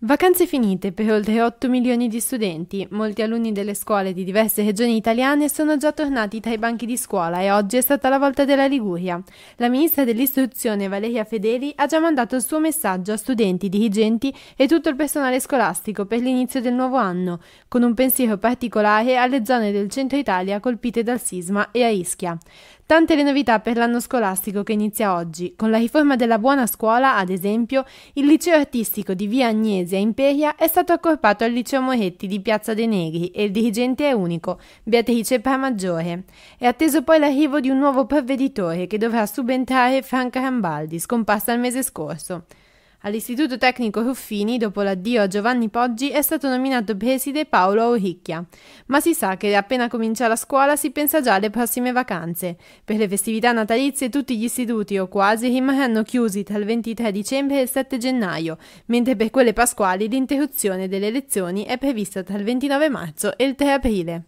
Vacanze finite per oltre 8 milioni di studenti, molti alunni delle scuole di diverse regioni italiane sono già tornati tra i banchi di scuola e oggi è stata la volta della Liguria. La ministra dell'istruzione Valeria Fedeli ha già mandato il suo messaggio a studenti, dirigenti e tutto il personale scolastico per l'inizio del nuovo anno, con un pensiero particolare alle zone del centro Italia colpite dal sisma e a Ischia. Tante le novità per l'anno scolastico che inizia oggi, con la riforma della buona scuola, ad esempio, il liceo artistico di Via Agnese Venezia Imperia è stato accorpato al liceo Moretti di Piazza De Negri e il dirigente è unico, Beatrice Parmaggiore. È atteso poi l'arrivo di un nuovo provveditore che dovrà subentrare Franca Rambaldi, scomparsa il mese scorso. All'Istituto Tecnico Ruffini, dopo l'addio a Giovanni Poggi, è stato nominato preside Paolo Auricchia. Ma si sa che appena comincia la scuola si pensa già alle prossime vacanze. Per le festività natalizie tutti gli istituti o quasi rimarranno chiusi tra il 23 dicembre e il 7 gennaio, mentre per quelle pasquali l'interruzione delle lezioni è prevista tra il 29 marzo e il 3 aprile.